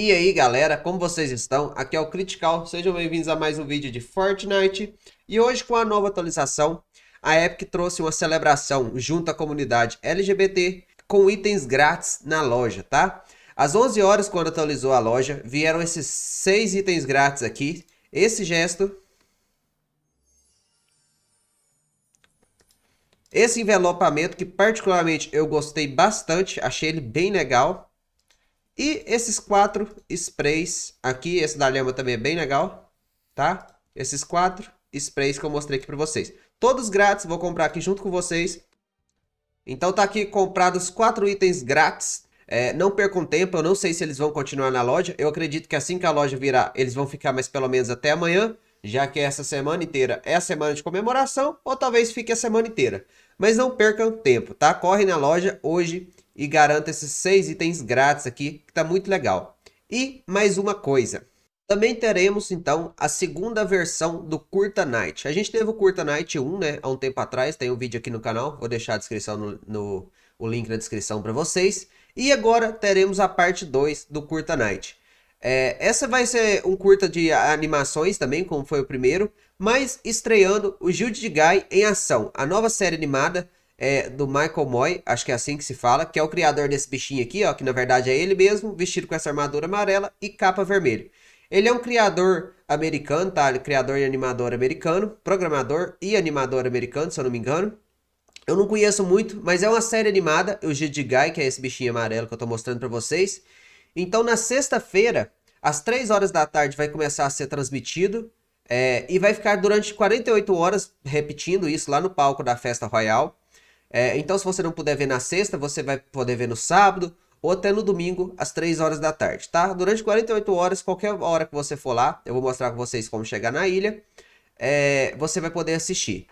E aí galera, como vocês estão? Aqui é o Critical, sejam bem-vindos a mais um vídeo de Fortnite. E hoje com a nova atualização, a Epic trouxe uma celebração junto à comunidade LGBT com itens grátis na loja, tá? Às 11 horas, quando atualizou a loja, vieram esses seis itens grátis aqui. Esse gesto Esse envelopamento que particularmente eu gostei bastante, achei ele bem legal. E esses quatro sprays aqui, esse da lema também é bem legal, tá? Esses quatro sprays que eu mostrei aqui para vocês. Todos grátis, vou comprar aqui junto com vocês. Então tá aqui comprados quatro itens grátis. É, não percam tempo, eu não sei se eles vão continuar na loja. Eu acredito que assim que a loja virar, eles vão ficar mais pelo menos até amanhã. Já que é essa semana inteira é a semana de comemoração, ou talvez fique a semana inteira. Mas não percam tempo, tá? Corre na loja hoje e garanta esses seis itens grátis aqui, que está muito legal. E mais uma coisa. Também teremos, então, a segunda versão do Curta Night. A gente teve o Curta Night 1, né, há um tempo atrás, tem um vídeo aqui no canal, vou deixar a descrição no, no o link na descrição para vocês. E agora teremos a parte 2 do Curta Night. É, essa vai ser um curta de animações também, como foi o primeiro, mas estreando o Jude de Guy em ação, a nova série animada é, do Michael Moy, acho que é assim que se fala, que é o criador desse bichinho aqui, ó, que na verdade é ele mesmo, vestido com essa armadura amarela e capa vermelha. Ele é um criador americano, tá? É criador e animador americano, programador e animador americano, se eu não me engano. Eu não conheço muito, mas é uma série animada, o Guy, que é esse bichinho amarelo que eu tô mostrando para vocês. Então, na sexta-feira, às 3 horas da tarde, vai começar a ser transmitido. É, e vai ficar durante 48 horas repetindo isso lá no palco da Festa Royal. É, então, se você não puder ver na sexta, você vai poder ver no sábado ou até no domingo, às 3 horas da tarde, tá? Durante 48 horas, qualquer hora que você for lá, eu vou mostrar pra vocês como chegar na ilha. É, você vai poder assistir.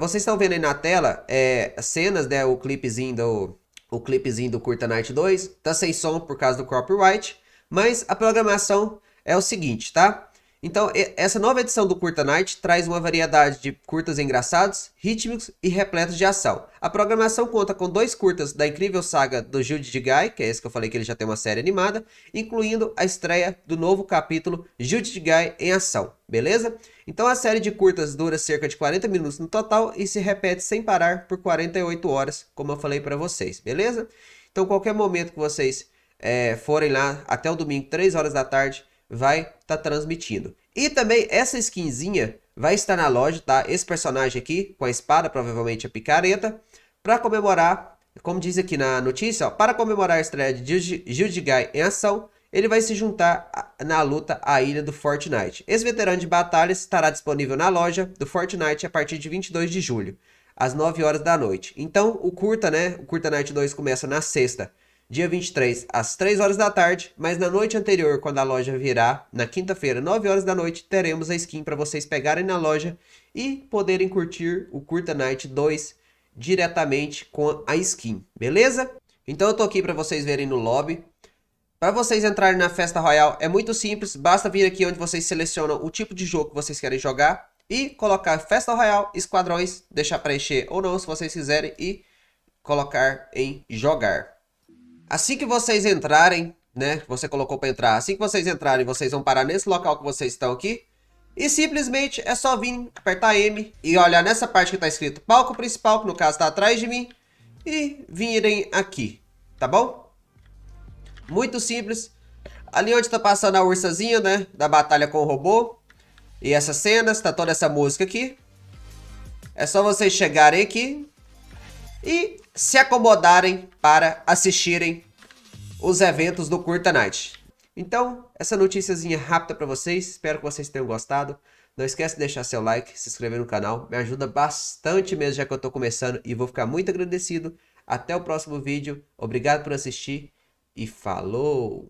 Vocês estão vendo aí na tela é, cenas, né? O clipezinho do, o clipezinho do Curta Night 2. Tá sem som por causa do copyright. Mas a programação é o seguinte, tá? Então, essa nova edição do Curta Night traz uma variedade de curtas engraçados, rítmicos e repletos de ação. A programação conta com dois curtas da incrível saga do Jude de Guy, que é esse que eu falei que ele já tem uma série animada, incluindo a estreia do novo capítulo Jude de Guy em ação, beleza? Então a série de curtas dura cerca de 40 minutos no total e se repete sem parar por 48 horas, como eu falei para vocês, beleza? Então qualquer momento que vocês é, forem lá até o domingo, 3 horas da tarde, vai estar tá transmitindo. E também essa skinzinha vai estar na loja, tá? Esse personagem aqui, com a espada, provavelmente a picareta, para comemorar, como diz aqui na notícia, ó, para comemorar a estreia de Judigai em ação, ele vai se juntar na luta à ilha do Fortnite. Esse veterano de batalha estará disponível na loja do Fortnite a partir de 22 de julho, às 9 horas da noite. Então, o curta, né? O Curta Night 2 começa na sexta, dia 23, às 3 horas da tarde, mas na noite anterior, quando a loja virar, na quinta-feira, 9 horas da noite, teremos a skin para vocês pegarem na loja e poderem curtir o Curta Night 2 diretamente com a skin, beleza? Então eu tô aqui para vocês verem no lobby. Para vocês entrarem na Festa Royal é muito simples, basta vir aqui onde vocês selecionam o tipo de jogo que vocês querem jogar e colocar Festa Royal, esquadrões, deixar preencher ou não se vocês quiserem e colocar em jogar. Assim que vocês entrarem, né? Você colocou para entrar. Assim que vocês entrarem, vocês vão parar nesse local que vocês estão aqui. E simplesmente é só vir, apertar M e olhar nessa parte que está escrito palco principal, que no caso está atrás de mim. E virem aqui, tá bom? Muito simples. Ali onde está passando a ursazinha, né? Da batalha com o robô. E essas cenas, tá toda essa música aqui. É só vocês chegarem aqui. E se acomodarem para assistirem os eventos do Curta Night. Então, essa noticiazinha rápida para vocês, espero que vocês tenham gostado. Não esquece de deixar seu like, se inscrever no canal, me ajuda bastante mesmo já que eu estou começando e vou ficar muito agradecido. Até o próximo vídeo, obrigado por assistir e falou!